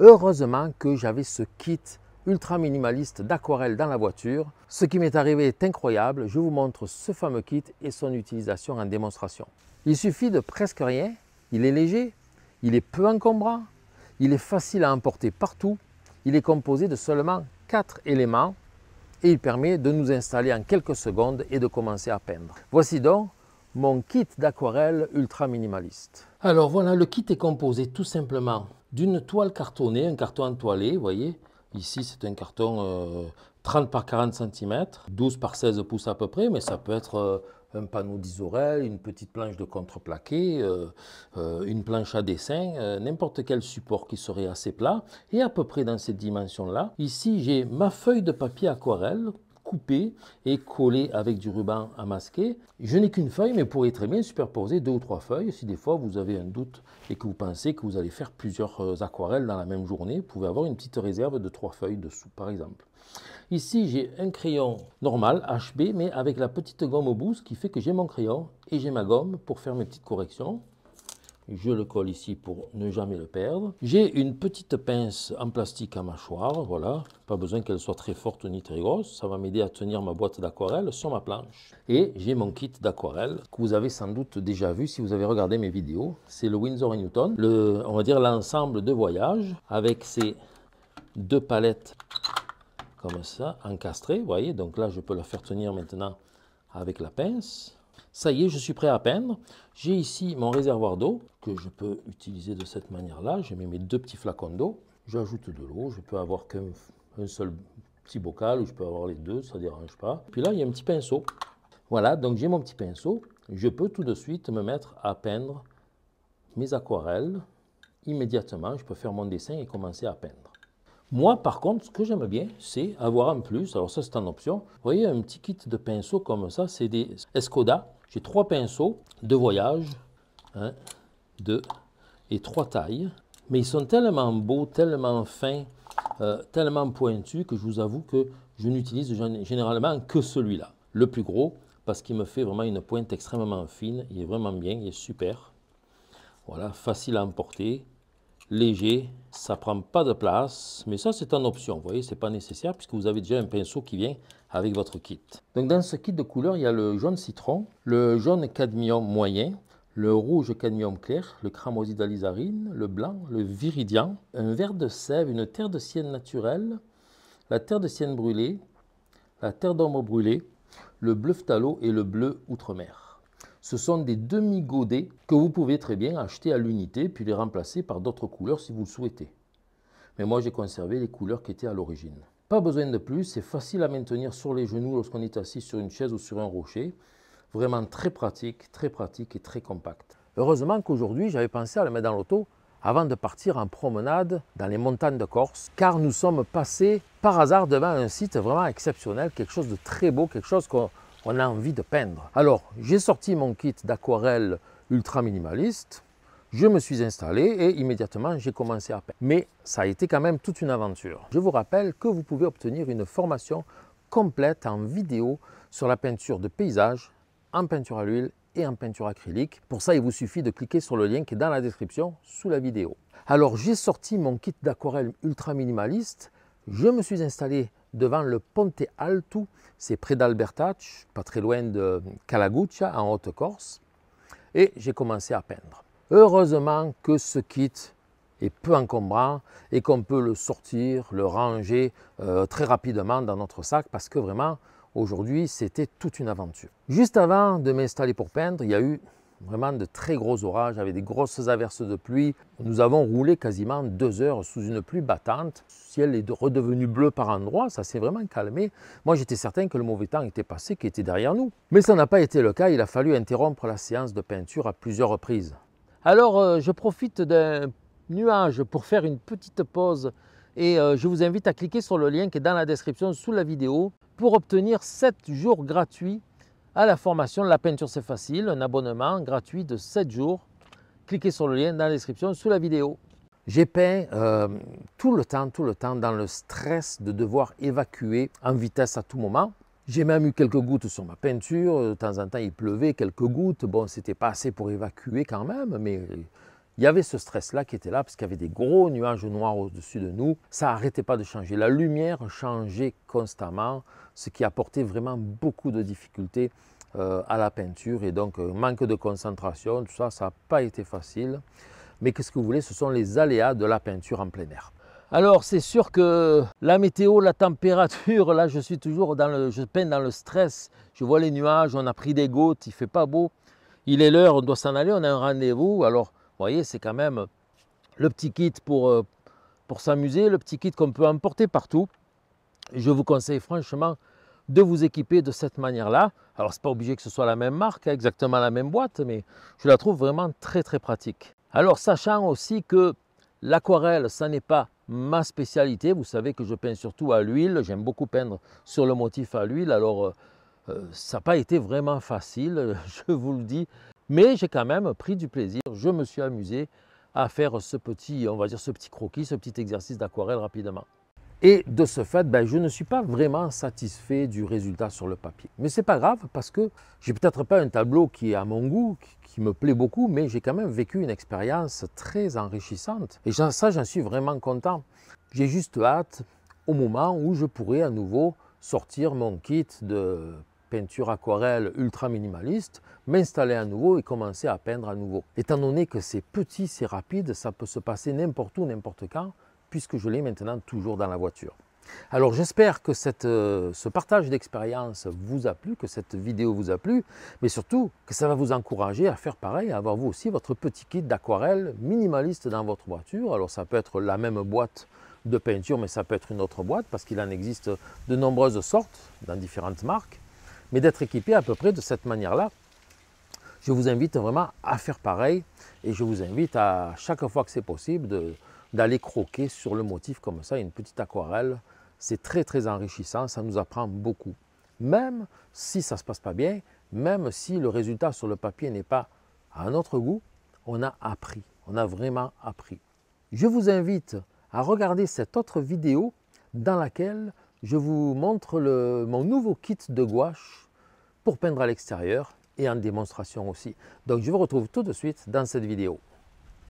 Heureusement que j'avais ce kit ultra minimaliste d'aquarelle dans la voiture. Ce qui m'est arrivé est incroyable, je vous montre ce fameux kit et son utilisation en démonstration. Il suffit de presque rien, il est léger, il est peu encombrant, il est facile à emporter partout, il est composé de seulement 4 éléments et il permet de nous installer en quelques secondes et de commencer à peindre. Voici donc mon kit d'aquarelle ultra minimaliste. Alors voilà, le kit est composé tout simplement d'une toile cartonnée, un carton entoilé, vous voyez. Ici, c'est un carton 30 euh, par 40 cm, 12 par 16 pouces à peu près, mais ça peut être euh, un panneau d'isorel, une petite planche de contreplaqué, euh, une planche à dessin, n'importe quel support qui serait assez plat et à peu près dans cette dimension-là. Ici, j'ai ma feuille de papier aquarelle couper et collé avec du ruban à masquer. Je n'ai qu'une feuille, mais pourrez très bien superposer deux ou trois feuilles. Si des fois vous avez un doute et que vous pensez que vous allez faire plusieurs euh, aquarelles dans la même journée, vous pouvez avoir une petite réserve de trois feuilles dessous, par exemple. Ici, j'ai un crayon normal, HB, mais avec la petite gomme au bout, ce qui fait que j'ai mon crayon et j'ai ma gomme pour faire mes petites corrections. Je le colle ici pour ne jamais le perdre. J'ai une petite pince en plastique à mâchoire, voilà. Pas besoin qu'elle soit très forte ni très grosse. Ça va m'aider à tenir ma boîte d'aquarelle sur ma planche. Et j'ai mon kit d'aquarelle que vous avez sans doute déjà vu si vous avez regardé mes vidéos. C'est le Windsor Newton, on va dire l'ensemble de voyage avec ces deux palettes comme ça, encastrées, voyez. Donc là, je peux le faire tenir maintenant avec la pince. Ça y est, je suis prêt à peindre. J'ai ici mon réservoir d'eau que je peux utiliser de cette manière-là. J'ai mis mes deux petits flacons d'eau. J'ajoute de l'eau. Je peux avoir qu'un seul petit bocal ou je peux avoir les deux, ça ne dérange pas. Puis là, il y a un petit pinceau. Voilà, donc j'ai mon petit pinceau. Je peux tout de suite me mettre à peindre mes aquarelles. Immédiatement, je peux faire mon dessin et commencer à peindre. Moi, par contre, ce que j'aime bien, c'est avoir en plus, alors ça c'est en option, vous voyez un petit kit de pinceaux comme ça, c'est des Escoda. J'ai trois pinceaux de voyage, un, hein, deux et trois tailles. Mais ils sont tellement beaux, tellement fins, euh, tellement pointus que je vous avoue que je n'utilise généralement que celui-là, le plus gros, parce qu'il me fait vraiment une pointe extrêmement fine. Il est vraiment bien, il est super. Voilà, facile à emporter, léger, ça prend pas de place, mais ça c'est en option, vous voyez, ce n'est pas nécessaire puisque vous avez déjà un pinceau qui vient avec votre kit. Donc dans ce kit de couleurs, il y a le jaune citron, le jaune cadmium moyen, le rouge cadmium clair, le d'alizarine, le blanc, le viridian, un vert de sève, une terre de sienne naturelle, la terre de sienne brûlée, la terre d'ombre brûlée, le bleu phtalo et le bleu outre-mer. Ce sont des demi-godets que vous pouvez très bien acheter à l'unité puis les remplacer par d'autres couleurs si vous le souhaitez. Mais moi j'ai conservé les couleurs qui étaient à l'origine. Pas besoin de plus, c'est facile à maintenir sur les genoux lorsqu'on est assis sur une chaise ou sur un rocher. Vraiment très pratique, très pratique et très compact. Heureusement qu'aujourd'hui j'avais pensé à le mettre dans l'auto avant de partir en promenade dans les montagnes de Corse, car nous sommes passés par hasard devant un site vraiment exceptionnel, quelque chose de très beau, quelque chose qu'on on a envie de peindre. Alors, j'ai sorti mon kit d'aquarelle ultra minimaliste, je me suis installé et immédiatement j'ai commencé à peindre. Mais ça a été quand même toute une aventure. Je vous rappelle que vous pouvez obtenir une formation complète en vidéo sur la peinture de paysage, en peinture à l'huile et en peinture acrylique. Pour ça, il vous suffit de cliquer sur le lien qui est dans la description sous la vidéo. Alors j'ai sorti mon kit d'aquarelle ultra minimaliste, je me suis installé devant le Ponte Alto, c'est près d'Alberta, pas très loin de Calaguccia, en Haute-Corse, et j'ai commencé à peindre. Heureusement que ce kit est peu encombrant et qu'on peut le sortir, le ranger euh, très rapidement dans notre sac parce que vraiment, aujourd'hui, c'était toute une aventure. Juste avant de m'installer pour peindre, il y a eu vraiment de très gros orages, avec des grosses averses de pluie. Nous avons roulé quasiment deux heures sous une pluie battante. Le ciel est redevenu bleu par endroits, ça s'est vraiment calmé. Moi, j'étais certain que le mauvais temps était passé, qui était derrière nous. Mais ça n'a pas été le cas, il a fallu interrompre la séance de peinture à plusieurs reprises. Alors, euh, je profite d'un nuage pour faire une petite pause et euh, je vous invite à cliquer sur le lien qui est dans la description sous la vidéo pour obtenir 7 jours gratuits à la formation La peinture c'est facile, un abonnement gratuit de 7 jours. Cliquez sur le lien dans la description sous la vidéo. J'ai peint euh, tout le temps, tout le temps dans le stress de devoir évacuer en vitesse à tout moment. J'ai même eu quelques gouttes sur ma peinture. De temps en temps, il pleuvait quelques gouttes. Bon, c'était pas assez pour évacuer quand même, mais euh, il y avait ce stress-là qui était là parce qu'il y avait des gros nuages noirs au-dessus de nous. Ça n'arrêtait pas de changer. La lumière changeait constamment, ce qui apportait vraiment beaucoup de difficultés euh, à la peinture. Et donc, euh, manque de concentration, tout ça, ça n'a pas été facile. Mais qu'est-ce que vous voulez, ce sont les aléas de la peinture en plein air. Alors c'est sûr que la météo, la température, là je suis toujours dans le, je dans le stress. Je vois les nuages, on a pris des gouttes, il fait pas beau. Il est l'heure, on doit s'en aller, on a un rendez-vous. Alors voyez, c'est quand même le petit kit pour, euh, pour s'amuser, le petit kit qu'on peut emporter partout. Je vous conseille franchement de vous équiper de cette manière-là. Alors, ce n'est pas obligé que ce soit la même marque, hein, exactement la même boîte, mais je la trouve vraiment très, très pratique. Alors, sachant aussi que l'aquarelle, ça n'est pas ma spécialité. Vous savez que je peins surtout à l'huile. J'aime beaucoup peindre sur le motif à l'huile. Alors, euh, euh, ça n'a pas été vraiment facile, je vous le dis. Mais j'ai quand même pris du plaisir, je me suis amusé à faire ce petit, on va dire, ce petit croquis, ce petit exercice d'aquarelle rapidement. Et de ce fait, ben, je ne suis pas vraiment satisfait du résultat sur le papier. Mais ce n'est pas grave parce que j'ai peut-être pas un tableau qui est à mon goût, qui me plaît beaucoup, mais j'ai quand même vécu une expérience très enrichissante. Et ça, j'en suis vraiment content. J'ai juste hâte au moment où je pourrai à nouveau sortir mon kit de peinture aquarelle ultra minimaliste, m'installer à nouveau et commencer à peindre à nouveau. Étant donné que c'est petit, c'est rapide, ça peut se passer n'importe où, n'importe quand, puisque je l'ai maintenant toujours dans la voiture. Alors j'espère que euh, ce partage d'expérience vous a plu, que cette vidéo vous a plu, mais surtout que ça va vous encourager à faire pareil, à avoir vous aussi votre petit kit d'aquarelle minimaliste dans votre voiture. Alors ça peut être la même boîte de peinture, mais ça peut être une autre boîte, parce qu'il en existe de nombreuses sortes dans différentes marques mais d'être équipé à peu près de cette manière-là. Je vous invite vraiment à faire pareil et je vous invite à chaque fois que c'est possible d'aller croquer sur le motif comme ça, une petite aquarelle. C'est très très enrichissant, ça nous apprend beaucoup. Même si ça ne se passe pas bien, même si le résultat sur le papier n'est pas à notre goût, on a appris, on a vraiment appris. Je vous invite à regarder cette autre vidéo dans laquelle je vous montre mon nouveau kit de gouache pour peindre à l'extérieur et en démonstration aussi. Donc je vous retrouve tout de suite dans cette vidéo.